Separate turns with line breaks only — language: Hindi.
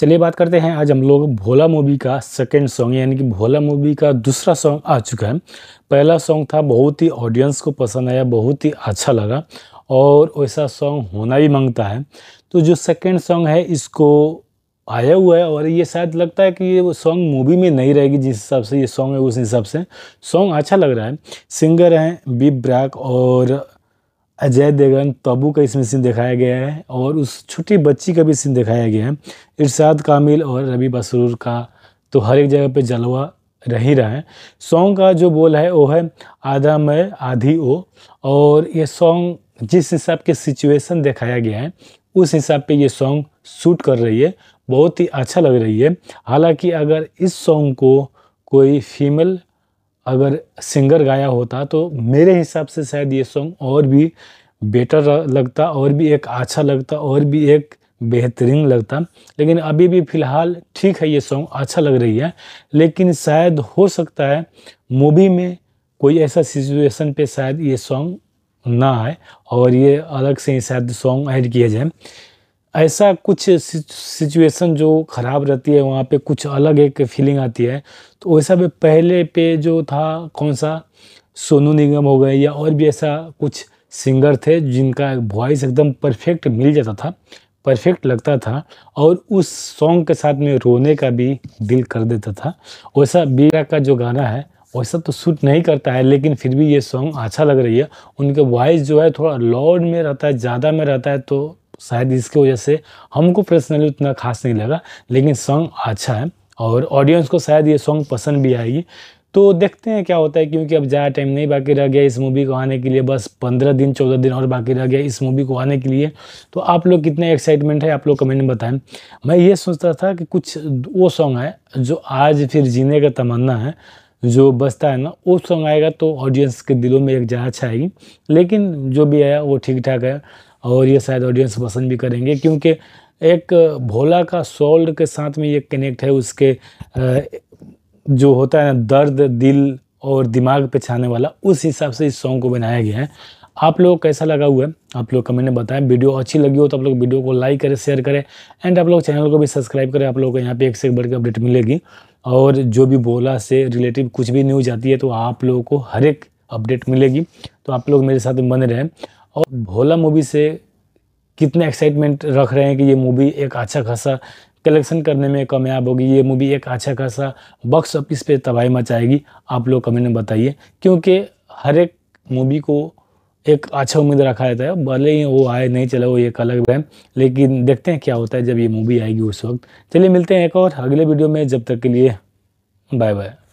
चलिए बात करते हैं आज हम लोग भोला मूवी का सेकेंड सॉन्ग यानी कि भोला मूवी का दूसरा सॉन्ग आ चुका है पहला सॉन्ग था बहुत ही ऑडियंस को पसंद आया बहुत ही अच्छा लगा और वैसा सॉन्ग होना भी मांगता है तो जो सेकेंड सॉन्ग है इसको आया हुआ है और ये शायद लगता है कि ये सॉन्ग मूवी में नहीं रहेगी जिस हिसाब से ये सॉन्ग है उस हिसाब से सॉन्ग अच्छा लग रहा है सिंगर हैं बी ब्रैक और अजय देवगन तबू का इसमें सीन दिखाया गया है और उस छोटी बच्ची का भी सीन दिखाया गया है इरशाद कामिल और रबी बसरूर का तो हर एक जगह पे जलवा रह ही रहा है सॉन्ग का जो बोल है वो है आधा मैं आधी ओ और ये सॉन्ग जिस हिसाब के सिचुएशन दिखाया गया है उस हिसाब पे ये सॉन्ग शूट कर रही है बहुत ही अच्छा लग रही है हालांकि अगर इस सॉन्ग को कोई फीमेल अगर सिंगर गाया होता तो मेरे हिसाब से शायद ये सॉन्ग और भी बेटर लगता और भी एक अच्छा लगता और भी एक बेहतरीन लगता लेकिन अभी भी फ़िलहाल ठीक है ये सॉन्ग अच्छा लग रही है लेकिन शायद हो सकता है मूवी में कोई ऐसा सिचुएशन पे शायद ये सॉन्ग ना आए और ये अलग से ही शायद सॉन्ग ऐड किया जाए ऐसा कुछ सिचुएशन जो ख़राब रहती है वहाँ पे कुछ अलग एक फीलिंग आती है तो वैसा भी पहले पे जो था कौन सा सोनू निगम हो गए या और भी ऐसा कुछ सिंगर थे जिनका वॉइस एकदम परफेक्ट मिल जाता था परफेक्ट लगता था और उस सॉन्ग के साथ में रोने का भी दिल कर देता था वैसा बीरा का जो गाना है वैसा तो सूट नहीं करता है लेकिन फिर भी ये सॉन्ग अच्छा लग रही है उनके वॉइस जो है थोड़ा लॉर्ड में रहता है ज़्यादा में रहता है तो शायद इसके वजह से हमको पर्सनली उतना खास नहीं लगा लेकिन सॉन्ग अच्छा है और ऑडियंस को शायद ये सॉन्ग पसंद भी आएगी तो देखते हैं क्या होता है क्योंकि अब ज़्यादा टाइम नहीं बाकी रह गया इस मूवी को आने के लिए बस पंद्रह दिन चौदह दिन और बाकी रह गया इस मूवी को आने के लिए तो आप लोग कितने एक्साइटमेंट है आप लोग कमेंट में बताएं मैं ये सोचता था कि कुछ वो सॉन्ग है जो आज फिर जीने का तमन्ना है जो बसता है ना वो सॉन्ग आएगा तो ऑडियंस के दिलों में एक जहाँ छाएगी लेकिन जो भी आया वो ठीक ठाक है और ये शायद ऑडियंस पसंद भी करेंगे क्योंकि एक भोला का सोल्ड के साथ में ये कनेक्ट है उसके जो होता है ना दर्द दिल और दिमाग पे छाने वाला उस हिसाब से इस सॉन्ग को बनाया गया है आप लोग कैसा लगा हुआ है आप लोग कमेंट में बताएं वीडियो अच्छी लगी हो तो आप लोग वीडियो को लाइक करें शेयर करें एंड आप लोग चैनल को भी सब्सक्राइब करें आप लोग को यहाँ पे एक से एक बढ़ के अपडेट मिलेगी और जो भी बोला से रिलेटिव कुछ भी न्यूज आती है तो आप लोगों को हर एक अपडेट मिलेगी तो आप लोग मेरे साथ बने रहें और भोला मूवी से कितने एक्साइटमेंट रख रहे हैं कि ये मूवी एक अच्छा खासा कलेक्शन करने में कामयाब होगी ये मूवी एक अच्छा खासा बॉक्स ऑफिस पे तबाही मचाएगी आप लोग कमेंट में बताइए क्योंकि हर एक मूवी को एक अच्छा उम्मीद रखा जाता है भले ही वो आए नहीं चले वो एक अलग है लेकिन देखते हैं क्या होता है जब ये मूवी आएगी उस वक्त चलिए मिलते हैं एक और अगले वीडियो में जब तक के लिए बाय बाय